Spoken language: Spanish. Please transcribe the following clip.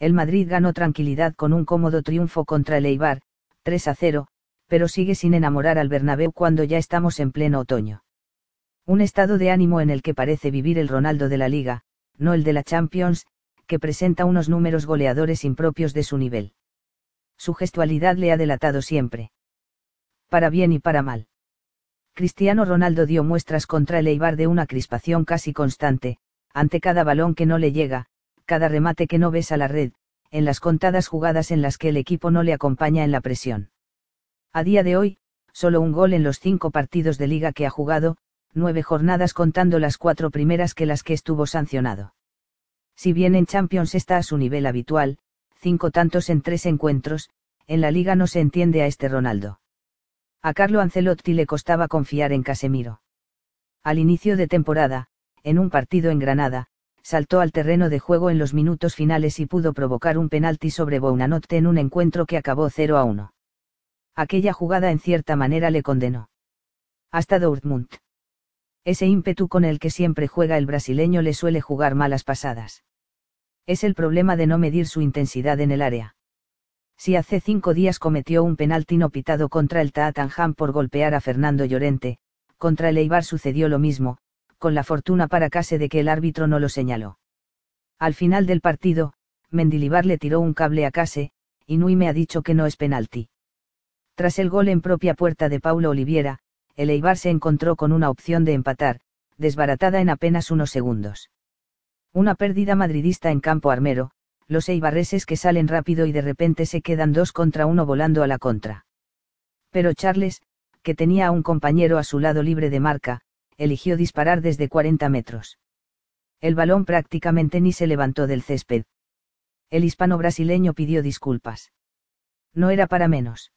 el Madrid ganó tranquilidad con un cómodo triunfo contra el Eibar, 3 a 0, pero sigue sin enamorar al Bernabéu cuando ya estamos en pleno otoño. Un estado de ánimo en el que parece vivir el Ronaldo de la Liga, no el de la Champions, que presenta unos números goleadores impropios de su nivel. Su gestualidad le ha delatado siempre. Para bien y para mal. Cristiano Ronaldo dio muestras contra el Eibar de una crispación casi constante, ante cada balón que no le llega, cada remate que no ves a la red, en las contadas jugadas en las que el equipo no le acompaña en la presión. A día de hoy, solo un gol en los cinco partidos de liga que ha jugado, nueve jornadas contando las cuatro primeras que las que estuvo sancionado. Si bien en Champions está a su nivel habitual, cinco tantos en tres encuentros, en la liga no se entiende a este Ronaldo. A Carlo Ancelotti le costaba confiar en Casemiro. Al inicio de temporada, en un partido en Granada, saltó al terreno de juego en los minutos finales y pudo provocar un penalti sobre Bounanotte en un encuentro que acabó 0 a 1. Aquella jugada en cierta manera le condenó. Hasta Dortmund. Ese ímpetu con el que siempre juega el brasileño le suele jugar malas pasadas. Es el problema de no medir su intensidad en el área. Si hace cinco días cometió un penalti no pitado contra el Tottenham por golpear a Fernando Llorente, contra el Eibar sucedió lo mismo, con la fortuna para case de que el árbitro no lo señaló. Al final del partido, Mendilibar le tiró un cable a case, y Nui me ha dicho que no es penalti. Tras el gol en propia puerta de Paulo Oliviera, el Eibar se encontró con una opción de empatar, desbaratada en apenas unos segundos. Una pérdida madridista en campo armero, los eibarreses que salen rápido y de repente se quedan dos contra uno volando a la contra. Pero Charles, que tenía a un compañero a su lado libre de marca, eligió disparar desde 40 metros. El balón prácticamente ni se levantó del césped. El hispano brasileño pidió disculpas. No era para menos.